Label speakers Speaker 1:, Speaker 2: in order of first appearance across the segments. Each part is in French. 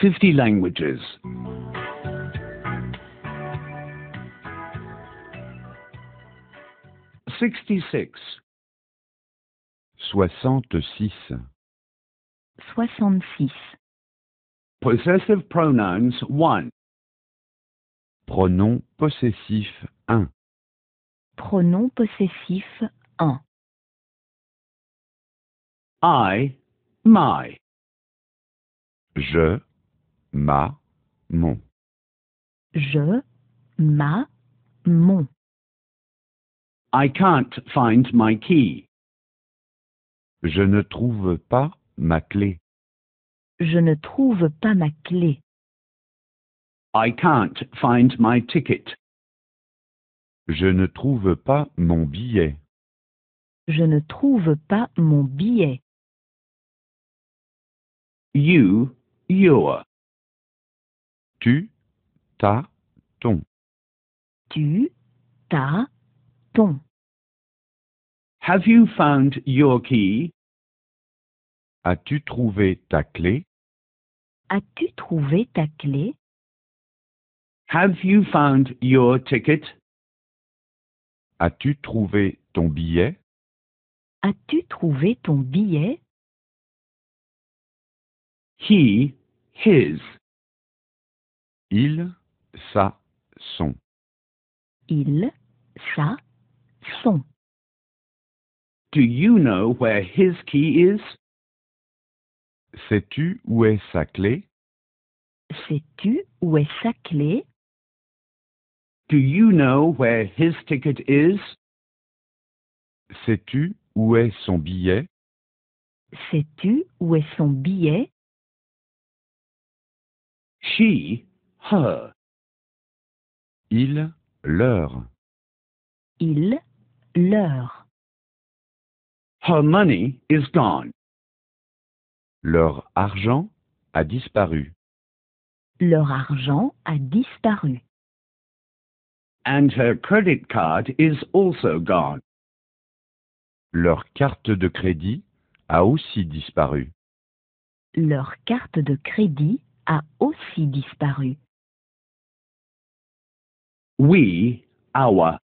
Speaker 1: 50 languages. Sixty-six. Soixante-six. Soixante-six. Possessive pronouns 1. Pronom possessif un. Pronom possessif un. I, my. Je, ma, mon. Je, ma, mon. I can't find my key. Je ne trouve pas ma clé. Je ne trouve pas ma clé. I can't find my ticket. Je ne trouve pas mon billet. Je ne trouve pas mon billet. You, your. Tu, ta, ton. Tu, ta, ton. Have you found your key? As-tu trouvé ta clé? As-tu trouvé ta clé? Have you found your ticket? As-tu trouvé ton billet? As-tu trouvé ton billet? He, his. Il, ça, sont. Il ça, sont. Do you know where his key is? Sais-tu où est sa clé? Sais-tu où est sa clé? Do you know where his ticket is? Sais-tu où est son billet? Sais-tu où est son billet? She her. Il, leur. Il, leur. Her money is gone. Leur argent a disparu. Leur argent a disparu. And her credit card is also gone. Leur carte de crédit a aussi disparu. Leur carte de crédit a aussi disparu. We, our.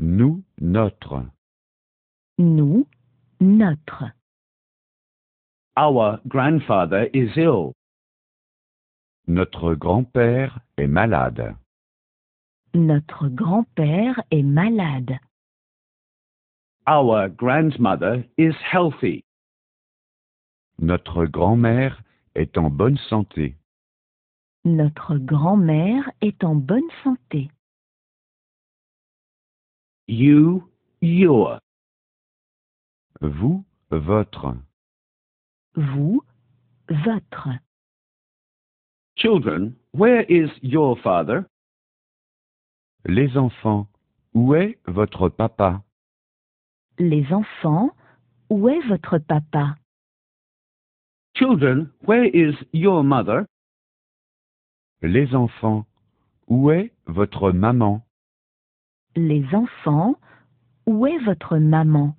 Speaker 1: Nous, notre. Nous, notre. Our grandfather is ill. Notre grand-père est malade. Notre grand-père est malade. Our grandmother is healthy. Notre grand-mère est en bonne santé. Notre grand-mère est en bonne santé. You, your. Vous, votre. Vous, votre. Children, where is your father? Les enfants, où est votre papa? Les enfants, où est votre papa? Children, where is your mother? Les enfants, où est votre maman Les enfants, où est votre maman